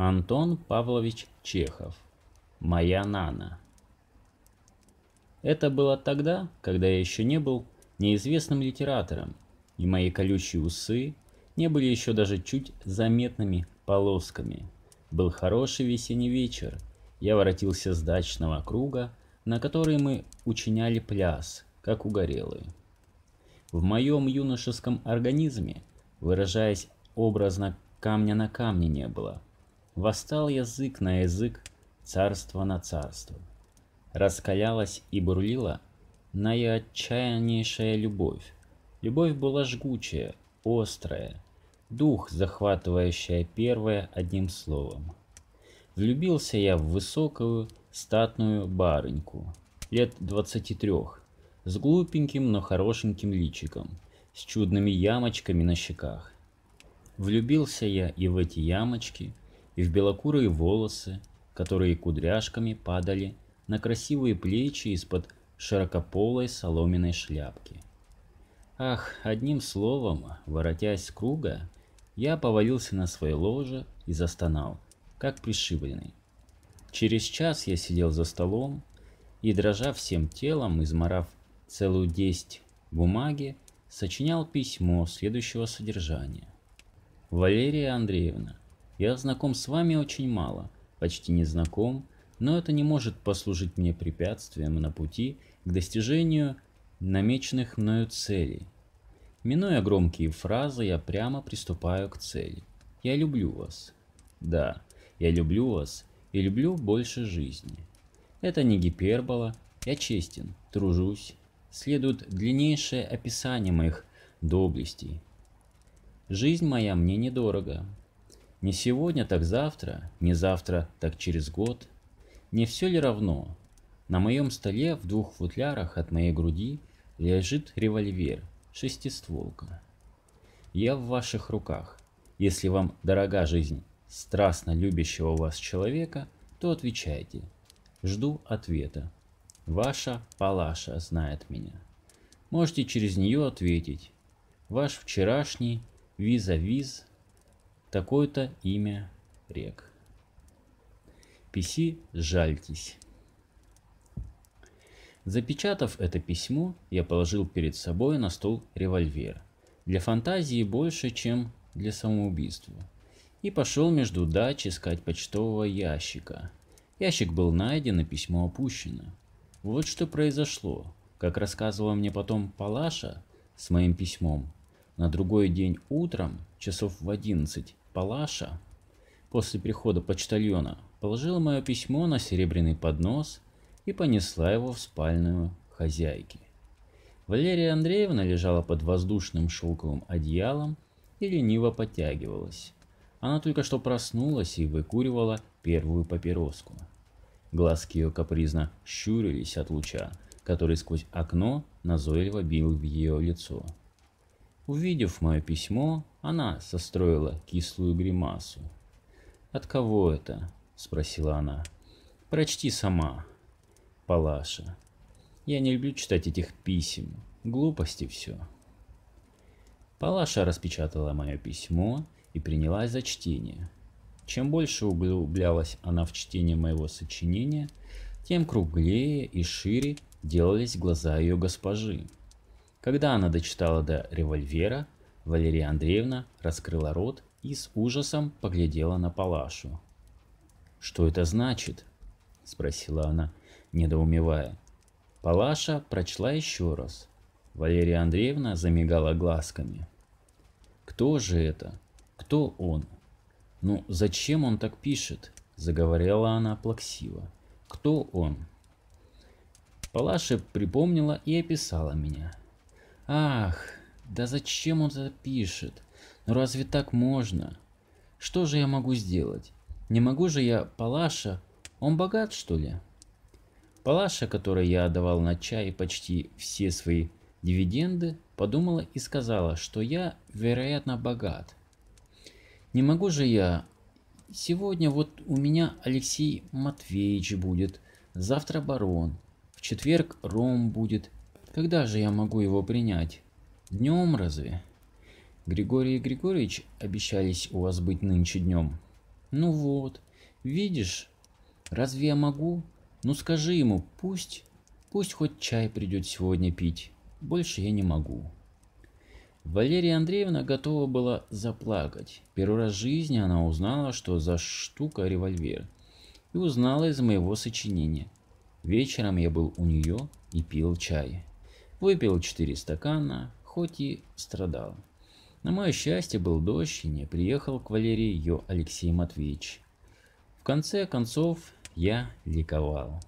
Антон Павлович Чехов. Моя Нана. Это было тогда, когда я еще не был неизвестным литератором, и мои колючие усы не были еще даже чуть заметными полосками. Был хороший весенний вечер. Я воротился с дачного круга, на который мы учиняли пляс, как угорелые. В моем юношеском организме, выражаясь образно, камня на камне не было – Восстал язык на язык, царство на царство. Раскалялась и бурлила наиотчаяннейшая любовь. Любовь была жгучая, острая, дух, захватывающая первое одним словом. Влюбился я в высокую, статную барыньку, лет 23, с глупеньким, но хорошеньким личиком, с чудными ямочками на щеках. Влюбился я и в эти ямочки, и в белокурые волосы, которые кудряшками падали на красивые плечи из-под широкополой соломенной шляпки. Ах, одним словом, воротясь с круга, я повалился на свое ложе и застонал, как пришибленный. Через час я сидел за столом и, дрожа всем телом, изморав целую десять бумаги, сочинял письмо следующего содержания. Валерия Андреевна, я знаком с вами очень мало, почти не знаком, но это не может послужить мне препятствием на пути к достижению намеченных мною целей. Минуя громкие фразы, я прямо приступаю к цели. Я люблю вас. Да, я люблю вас и люблю больше жизни. Это не гипербола, я честен, тружусь. Следует длиннейшее описание моих доблестей. Жизнь моя мне недорого, не сегодня, так завтра, не завтра, так через год. Не все ли равно? На моем столе в двух футлярах от моей груди лежит револьвер, шестистволка. Я в ваших руках. Если вам дорога жизнь страстно любящего вас человека, то отвечайте. Жду ответа. Ваша Палаша знает меня. Можете через нее ответить. Ваш вчерашний виза-виз такое-то имя рек. Писи «Жальтесь». Запечатав это письмо, я положил перед собой на стол револьвер. Для фантазии больше, чем для самоубийства. И пошел между дач искать почтового ящика. Ящик был найден и письмо опущено. Вот что произошло. Как рассказывала мне потом Палаша с моим письмом, на другой день утром, часов в одиннадцать. Палаша после прихода почтальона положила мое письмо на серебряный поднос и понесла его в спальную хозяйки. Валерия Андреевна лежала под воздушным шелковым одеялом и лениво подтягивалась. Она только что проснулась и выкуривала первую папироску. Глазки ее капризно щурились от луча, который сквозь окно назойливо бил в ее лицо. Увидев мое письмо, она состроила кислую гримасу. «От кого это?» – спросила она. «Прочти сама, Палаша. Я не люблю читать этих писем. Глупости все». Палаша распечатала мое письмо и принялась за чтение. Чем больше углублялась она в чтение моего сочинения, тем круглее и шире делались глаза ее госпожи. Когда она дочитала до револьвера, Валерия Андреевна раскрыла рот и с ужасом поглядела на Палашу. «Что это значит?» – спросила она, недоумевая. Палаша прочла еще раз. Валерия Андреевна замигала глазками. «Кто же это? Кто он?» «Ну, зачем он так пишет?» – заговорила она плаксиво. «Кто он?» Палаша припомнила и описала меня. Ах, да зачем он это пишет? Ну разве так можно? Что же я могу сделать? Не могу же я Палаша? Он богат, что ли? Палаша, которой я отдавал на чай почти все свои дивиденды, подумала и сказала, что я, вероятно, богат. Не могу же я... Сегодня вот у меня Алексей Матвеевич будет, завтра барон, в четверг Ром будет, когда же я могу его принять? Днем разве? Григорий и Григорьевич обещались у вас быть нынче днем. Ну вот, видишь, разве я могу? Ну скажи ему, пусть, пусть хоть чай придет сегодня пить. Больше я не могу. Валерия Андреевна готова была заплакать. Первый раз в жизни она узнала, что за штука револьвер. И узнала из моего сочинения. Вечером я был у нее и пил чай. Выпил четыре стакана, хоть и страдал. На мое счастье был дождь и не приехал к Валерии Валерию Алексей Матвеевич. В конце концов я ликовал.